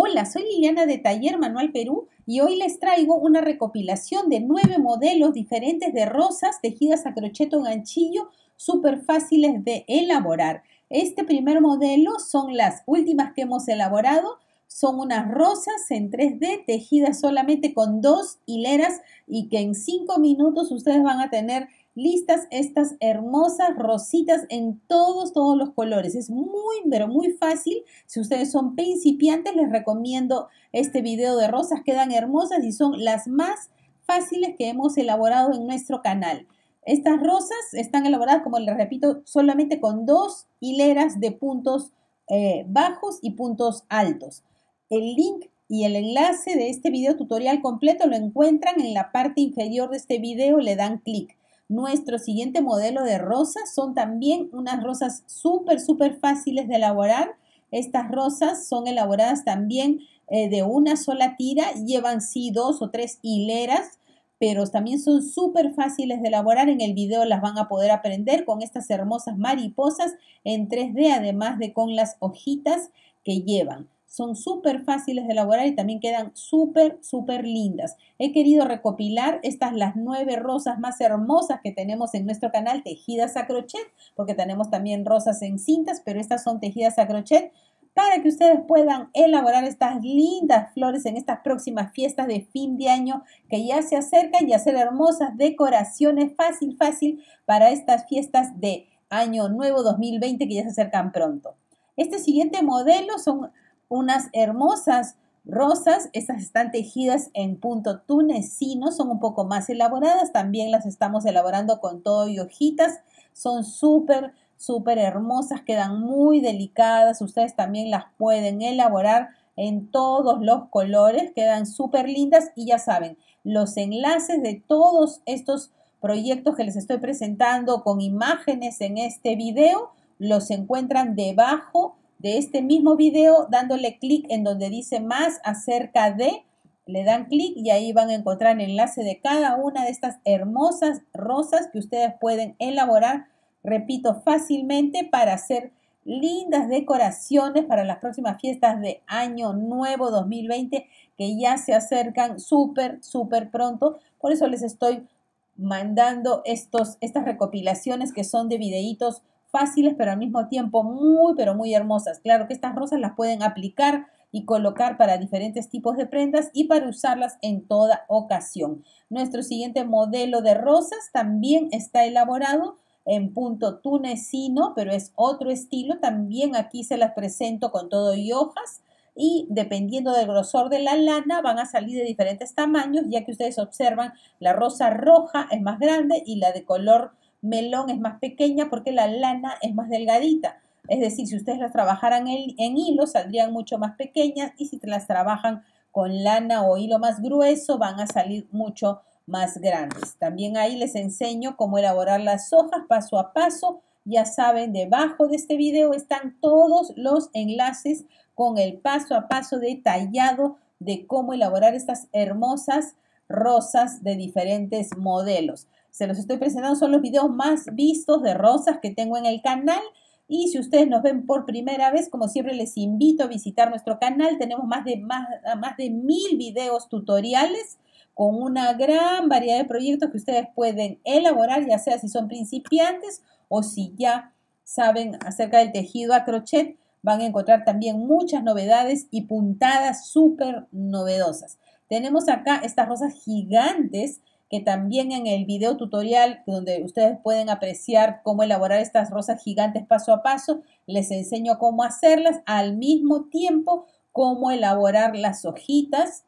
Hola, soy Liliana de Taller Manual Perú y hoy les traigo una recopilación de nueve modelos diferentes de rosas tejidas a crochet o ganchillo súper fáciles de elaborar. Este primer modelo son las últimas que hemos elaborado. Son unas rosas en 3D tejidas solamente con dos hileras y que en cinco minutos ustedes van a tener listas estas hermosas rositas en todos, todos los colores. Es muy, pero muy fácil. Si ustedes son principiantes, les recomiendo este video de rosas. Quedan hermosas y son las más fáciles que hemos elaborado en nuestro canal. Estas rosas están elaboradas, como les repito, solamente con dos hileras de puntos eh, bajos y puntos altos. El link y el enlace de este video tutorial completo lo encuentran en la parte inferior de este video, le dan clic. Nuestro siguiente modelo de rosas son también unas rosas súper, súper fáciles de elaborar. Estas rosas son elaboradas también eh, de una sola tira, llevan sí dos o tres hileras, pero también son súper fáciles de elaborar. En el video las van a poder aprender con estas hermosas mariposas en 3D, además de con las hojitas que llevan son súper fáciles de elaborar y también quedan súper, súper lindas. He querido recopilar estas las nueve rosas más hermosas que tenemos en nuestro canal Tejidas a Crochet, porque tenemos también rosas en cintas, pero estas son tejidas a crochet para que ustedes puedan elaborar estas lindas flores en estas próximas fiestas de fin de año que ya se acercan y hacer hermosas decoraciones fácil, fácil para estas fiestas de año nuevo 2020 que ya se acercan pronto. Este siguiente modelo son unas hermosas rosas, estas están tejidas en punto tunecino, son un poco más elaboradas, también las estamos elaborando con todo y hojitas, son súper, súper hermosas, quedan muy delicadas, ustedes también las pueden elaborar en todos los colores, quedan súper lindas y ya saben, los enlaces de todos estos proyectos que les estoy presentando con imágenes en este video los encuentran debajo de este mismo video dándole clic en donde dice más acerca de, le dan clic y ahí van a encontrar el enlace de cada una de estas hermosas rosas que ustedes pueden elaborar, repito, fácilmente para hacer lindas decoraciones para las próximas fiestas de Año Nuevo 2020 que ya se acercan súper, súper pronto. Por eso les estoy mandando estos, estas recopilaciones que son de videitos fáciles, pero al mismo tiempo muy, pero muy hermosas. Claro que estas rosas las pueden aplicar y colocar para diferentes tipos de prendas y para usarlas en toda ocasión. Nuestro siguiente modelo de rosas también está elaborado en punto tunecino, pero es otro estilo. También aquí se las presento con todo y hojas y dependiendo del grosor de la lana van a salir de diferentes tamaños, ya que ustedes observan la rosa roja es más grande y la de color melón es más pequeña porque la lana es más delgadita. Es decir, si ustedes las trabajaran en, en, hilo, saldrían mucho más pequeñas y si las trabajan con lana o hilo más grueso, van a salir mucho más grandes. También ahí les enseño cómo elaborar las hojas paso a paso. Ya saben, debajo de este video están todos los enlaces con el paso a paso detallado de cómo elaborar estas hermosas rosas de diferentes modelos se los estoy presentando, son los videos más vistos de rosas que tengo en el canal. Y si ustedes nos ven por primera vez, como siempre les invito a visitar nuestro canal. Tenemos más de, más, de mil videos tutoriales con una gran variedad de proyectos que ustedes pueden elaborar, ya sea si son principiantes o si ya saben acerca del tejido a crochet, van a encontrar también muchas novedades y puntadas súper novedosas. Tenemos acá estas rosas gigantes que también en el video tutorial donde ustedes pueden apreciar cómo elaborar estas rosas gigantes paso a paso, les enseño cómo hacerlas al mismo tiempo cómo elaborar las hojitas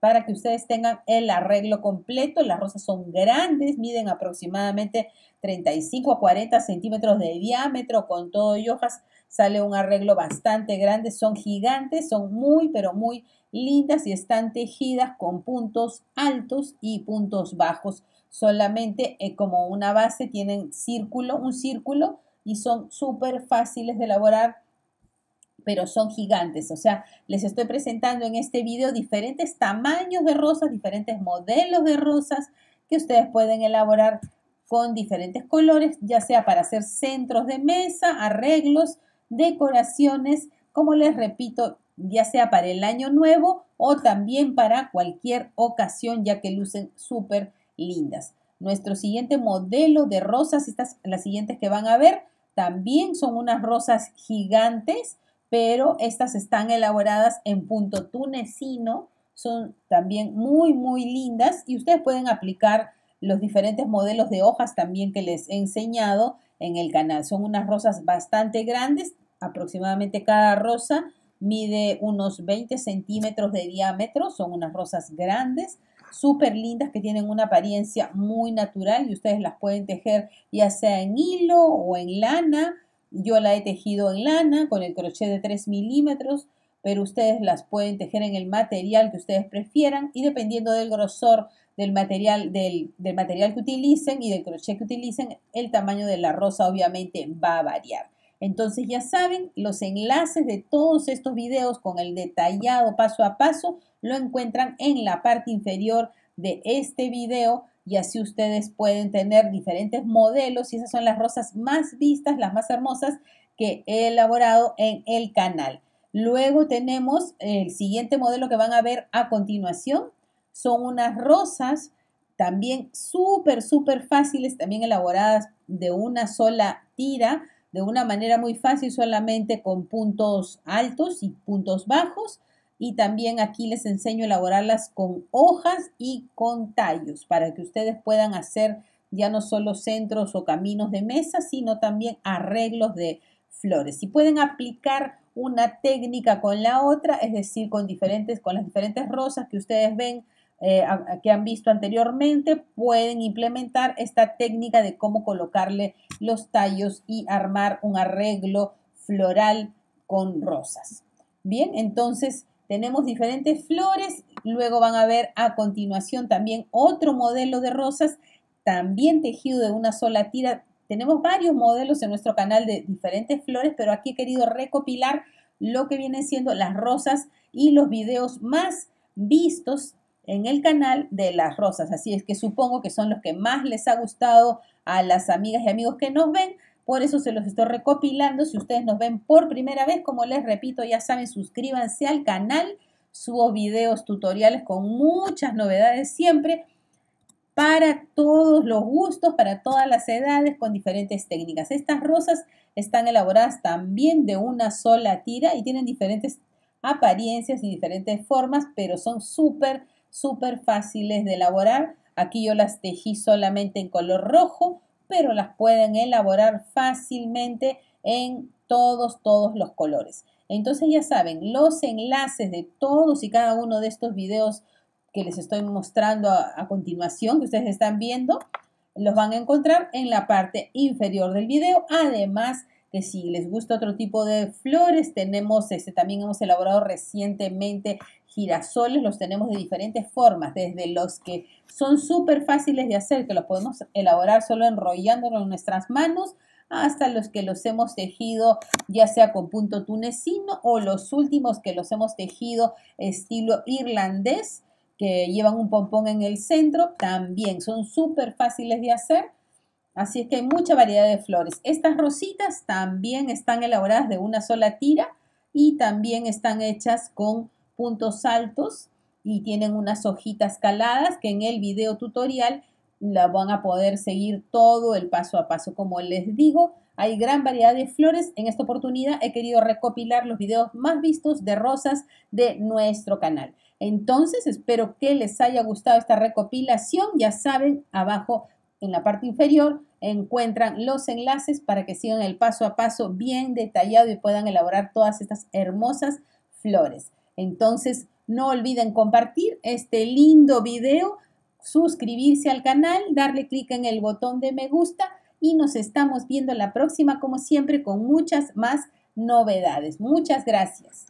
para que ustedes tengan el arreglo completo. Las rosas son grandes, miden aproximadamente 35 a 40 centímetros de diámetro con todo y hojas Sale un arreglo bastante grande, son gigantes, son muy, pero muy lindas y están tejidas con puntos altos y puntos bajos. Solamente eh, como una base tienen círculo, un círculo y son súper fáciles de elaborar pero son gigantes. O sea, les estoy presentando en este video diferentes tamaños de rosas, diferentes modelos de rosas que ustedes pueden elaborar con diferentes colores, ya sea para hacer centros de mesa, arreglos, decoraciones, como les repito, ya sea para el año nuevo o también para cualquier ocasión, ya que lucen súper lindas. Nuestro siguiente modelo de rosas, estas las siguientes que van a ver, también son unas rosas gigantes, pero estas están elaboradas en punto tunecino, son también muy muy lindas y ustedes pueden aplicar los diferentes modelos de hojas también que les he enseñado en el canal. Son unas rosas bastante grandes, aproximadamente cada rosa mide unos 20 centímetros de diámetro, son unas rosas grandes, súper lindas que tienen una apariencia muy natural y ustedes las pueden tejer ya sea en hilo o en lana. Yo la he tejido en lana con el crochet de 3 milímetros, pero ustedes las pueden tejer en el material que ustedes prefieran y dependiendo del grosor del material, del, material que utilicen y del crochet que utilicen, el tamaño de la rosa obviamente va a variar. Entonces ya saben, los enlaces de todos estos videos con el detallado paso a paso lo encuentran en la parte inferior de este video y así ustedes pueden tener diferentes modelos y esas son las rosas más vistas, las más hermosas que he elaborado en el canal. Luego tenemos el siguiente modelo que van a ver a continuación, son unas rosas también súper, súper fáciles, también elaboradas de una sola tira, de una manera muy fácil, solamente con puntos altos y puntos bajos. Y también aquí les enseño a elaborarlas con hojas y con tallos para que ustedes puedan hacer ya no solo centros o caminos de mesa, sino también arreglos de flores. Y pueden aplicar una técnica con la otra, es decir, con diferentes, con las diferentes rosas que ustedes ven eh, que han visto anteriormente, pueden implementar esta técnica de cómo colocarle los tallos y armar un arreglo floral con rosas. Bien, entonces tenemos diferentes flores, luego van a ver a continuación también otro modelo de rosas, también tejido de una sola tira. Tenemos varios modelos en nuestro canal de diferentes flores, pero aquí he querido recopilar lo que vienen siendo las rosas y los videos más vistos en el canal de las rosas. Así es que supongo que son los que más les ha gustado a las amigas y amigos que nos ven. Por eso se los estoy recopilando. Si ustedes nos ven por primera vez, como les repito, ya saben, suscríbanse al canal. Subo videos tutoriales con muchas novedades siempre para todos los gustos, para todas las edades, con diferentes técnicas. Estas rosas están elaboradas también de una sola tira y tienen diferentes apariencias y diferentes formas, pero son súper súper fáciles de elaborar. Aquí yo las tejí solamente en color rojo, pero las pueden elaborar fácilmente en todos, todos los colores. Entonces ya saben, los enlaces de todos y cada uno de estos videos que les estoy mostrando a, continuación, que ustedes están viendo, los van a encontrar en la parte inferior del video. Además que si les gusta otro tipo de flores, tenemos este, también hemos elaborado recientemente girasoles los tenemos de diferentes formas, desde los que son súper fáciles de hacer, que los podemos elaborar solo enrollándolos en nuestras manos, hasta los que los hemos tejido ya sea con punto tunecino o los últimos que los hemos tejido estilo irlandés, que llevan un pompón en el centro, también son súper fáciles de hacer. Así es que hay mucha variedad de flores. Estas rositas también están elaboradas de una sola tira y también están hechas con puntos altos y tienen unas hojitas caladas que en el video tutorial la van a poder seguir todo el paso a paso. Como les digo, hay gran variedad de flores. En esta oportunidad he querido recopilar los videos más vistos de rosas de nuestro canal. Entonces, espero que les haya gustado esta recopilación. Ya saben, abajo en la parte inferior encuentran los enlaces para que sigan el paso a paso bien detallado y puedan elaborar todas estas hermosas flores. Entonces, no olviden compartir este lindo video, suscribirse al canal, darle clic en el botón de me gusta y nos estamos viendo la próxima como siempre con muchas más novedades. Muchas gracias.